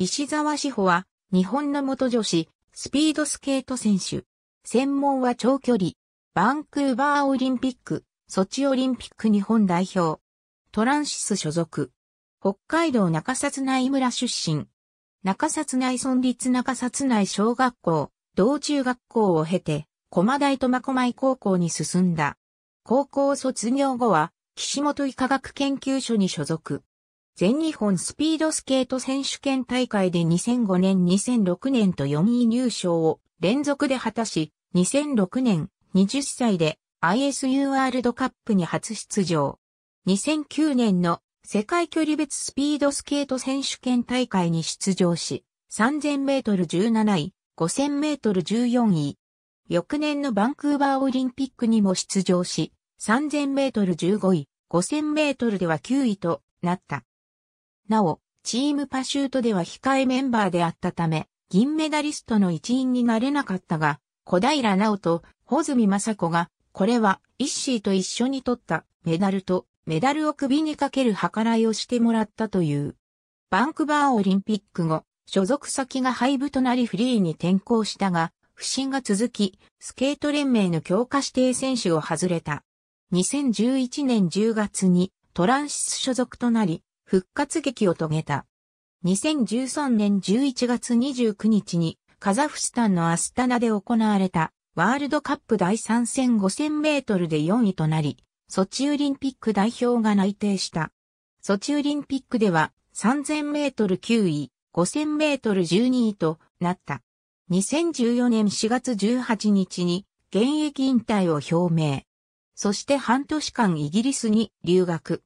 石沢志保は、日本の元女子、スピードスケート選手。専門は長距離、バンクーバーオリンピック、ソチオリンピック日本代表。トランシス所属。北海道中札内村出身。中札内村立中札内小学校、同中学校を経て、駒大苫小牧高校に進んだ。高校卒業後は、岸本医科学研究所に所属。全日本スピードスケート選手権大会で2005年2006年と4位入賞を連続で果たし、2006年20歳で ISU ワールドカップに初出場。2009年の世界距離別スピードスケート選手権大会に出場し、3000メートル17位、5000メートル14位。翌年のバンクーバーオリンピックにも出場し、3000メートル15位、5000メートルでは9位となった。なお、チームパシュートでは控えメンバーであったため、銀メダリストの一員になれなかったが、小平直と穂積雅子が、これはイッシーと一緒に取ったメダルとメダルを首にかける計らいをしてもらったという。バンクバーオリンピック後、所属先が廃部となりフリーに転向したが、不振が続き、スケート連盟の強化指定選手を外れた。2011年10月にトランシス所属となり、復活劇を遂げた。2013年11月29日にカザフスタンのアスタナで行われたワールドカップ第3戦5000メートルで4位となり、ソチオリンピック代表が内定した。ソチオリンピックでは3000メートル9位、5000メートル12位となった。2014年4月18日に現役引退を表明。そして半年間イギリスに留学。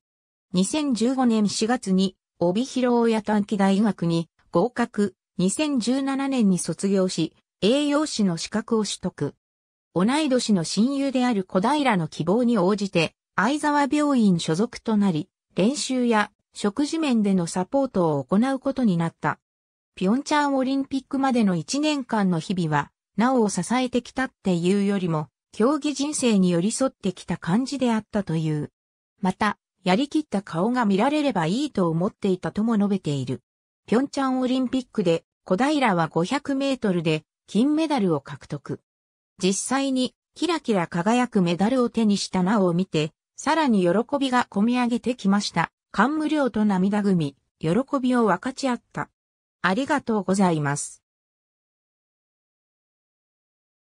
2015年4月に帯広親短期大学に合格、2017年に卒業し、栄養士の資格を取得。同い年の親友である小平の希望に応じて、藍沢病院所属となり、練習や食事面でのサポートを行うことになった。ピョンチャンオリンピックまでの1年間の日々は、なおを支えてきたっていうよりも、競技人生に寄り添ってきた感じであったという。また、やりきった顔が見られればいいと思っていたとも述べている。平昌オリンピックで小平は500メートルで金メダルを獲得。実際にキラキラ輝くメダルを手にしたなおを見て、さらに喜びが込み上げてきました。感無量と涙ぐみ、喜びを分かち合った。ありがとうございます。